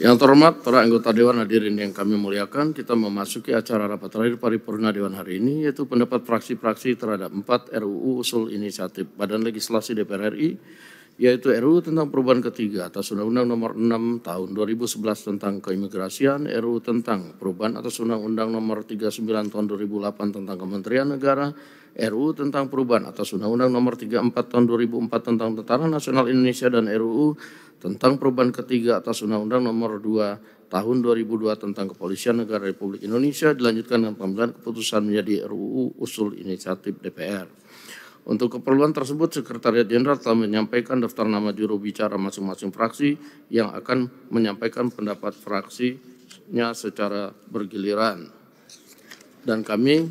Yang terhormat para anggota Dewan hadirin yang kami muliakan, kita memasuki acara rapat terakhir paripurna Dewan hari ini, yaitu pendapat fraksi-fraksi terhadap empat RUU Usul Inisiatif Badan Legislasi DPR RI yaitu RU tentang perubahan ketiga atas Undang-Undang Nomor 6 Tahun 2011 tentang Keimigrasian, RU tentang perubahan atas Undang-Undang Nomor 39 Tahun 2008 tentang Kementerian Negara, RU tentang perubahan atas Undang-Undang Nomor 34 Tahun 2004 tentang Tentara Nasional Indonesia dan RUU tentang perubahan ketiga atas Undang-Undang Nomor 2 Tahun 2002 tentang Kepolisian Negara Republik Indonesia dilanjutkan dengan pengambilan keputusan menjadi RUU usul inisiatif DPR. Untuk keperluan tersebut, Sekretariat Jenderal telah menyampaikan daftar nama juru bicara masing-masing fraksi yang akan menyampaikan pendapat fraksinya secara bergiliran. Dan kami,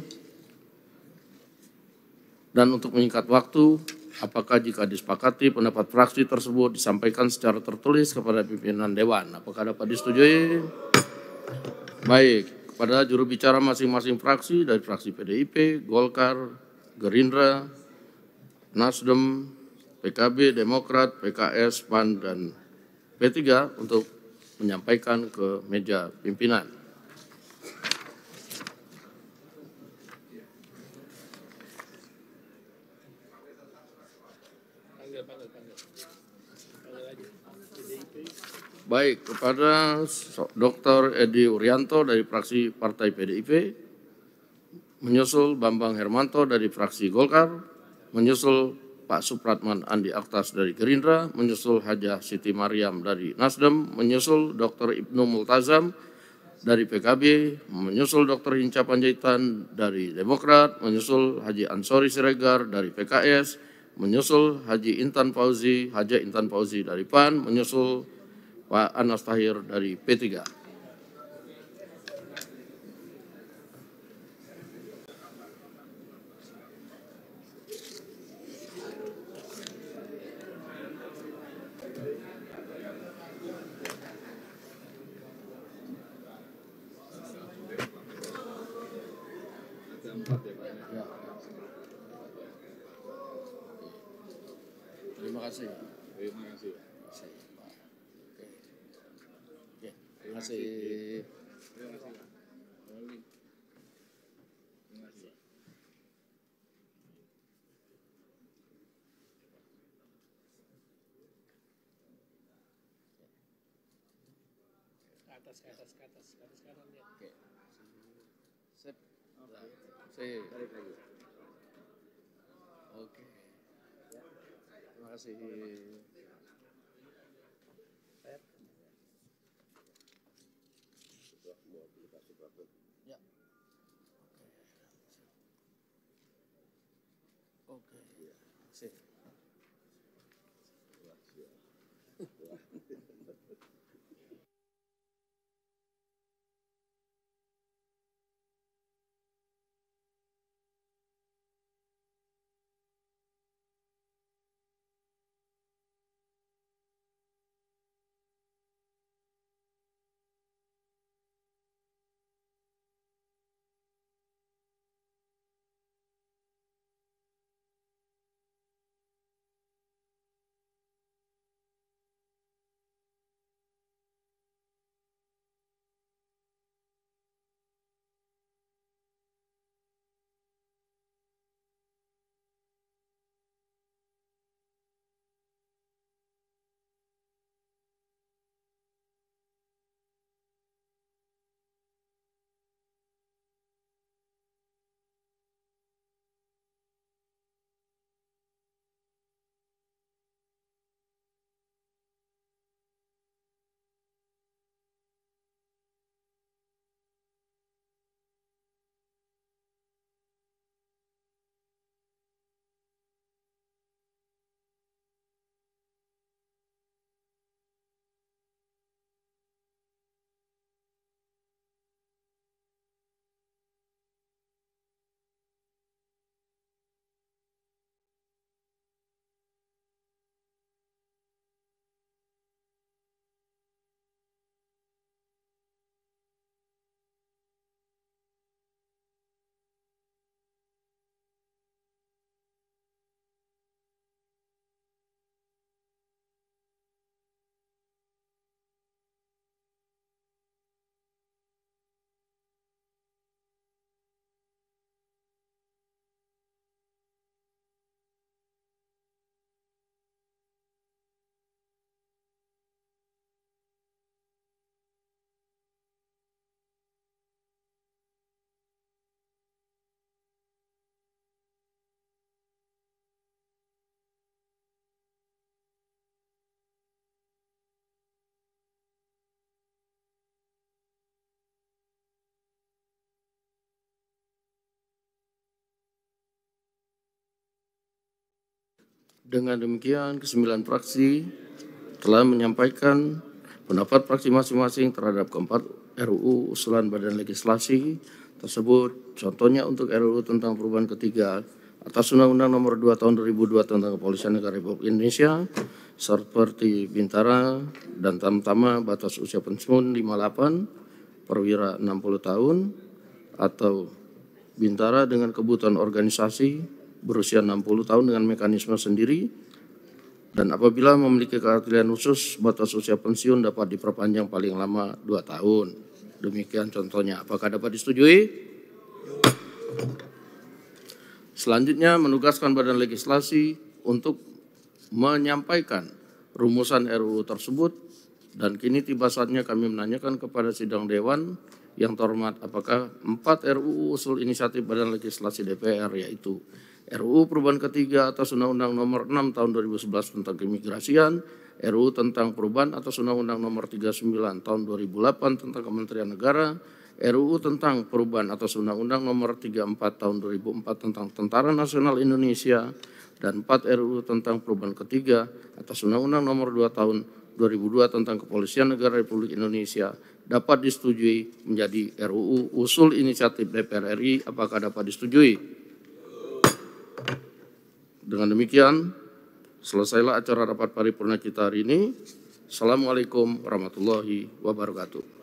dan untuk meningkat waktu, apakah jika disepakati pendapat fraksi tersebut disampaikan secara tertulis kepada pimpinan Dewan? Apakah dapat disetujui? Baik, kepada juru bicara masing-masing fraksi dari fraksi PDIP, Golkar, Gerindra, Nasdem, PKB, Demokrat, PKS, PAN, dan P3 untuk menyampaikan ke meja pimpinan. Baik, kepada Dr. Edi Urianto dari fraksi Partai PDIP, menyusul Bambang Hermanto dari fraksi Golkar, menyusul Pak Supratman Andi Aktas dari Gerindra, menyusul Haji Siti Mariam dari Nasdem, menyusul Dr. Ibnu Multazam dari PKB, menyusul Dr. Hinca Panjaitan dari Demokrat, menyusul Haji Ansori Siregar dari PKS, menyusul Haji Intan Fauzi, Haji Intan Fauzi dari PAN, menyusul Pak Anas Tahir dari P3. Ya, ya. Terima kasih. Terima kasih. Terima kasih. Terima kasih. Terima kasih. atas, ke atas, atas, atas ya. Oke. Saya Tarik lagi. Oke. Terima kasih. Ya. Oke. Iya. Sih. Wah, Dengan demikian, kesembilan fraksi telah menyampaikan pendapat fraksi masing-masing terhadap keempat RUU usulan badan legislasi tersebut. Contohnya untuk RUU tentang perubahan ketiga atas Undang-Undang Nomor 2 Tahun 2002 tentang Kepolisian Negara Republik Indonesia seperti Bintara dan Tamtama batas usia pensiun 58, perwira 60 tahun atau Bintara dengan kebutuhan organisasi berusia 60 tahun dengan mekanisme sendiri dan apabila memiliki keahlian khusus batas usia pensiun dapat diperpanjang paling lama 2 tahun. Demikian contohnya. Apakah dapat disetujui? Selanjutnya menugaskan Badan Legislasi untuk menyampaikan rumusan RUU tersebut dan kini tiba saatnya kami menanyakan kepada sidang dewan yang terhormat apakah empat RUU usul inisiatif Badan Legislasi DPR yaitu RUU perubahan ketiga atas Undang-Undang Nomor 6 Tahun 2011 tentang Keimigrasian, RUU tentang perubahan atas Undang-Undang Nomor 39 Tahun 2008 tentang Kementerian Negara, RUU tentang perubahan atas Undang-Undang Nomor 34 Tahun 2004 tentang Tentara Nasional Indonesia, dan 4 RUU tentang perubahan ketiga atas Undang-Undang Nomor 2 Tahun 2002 tentang Kepolisian Negara Republik Indonesia dapat disetujui menjadi RUU usul inisiatif DPR RI apakah dapat disetujui? Dengan demikian, selesailah acara rapat paripurna kita hari ini. Assalamualaikum warahmatullahi wabarakatuh.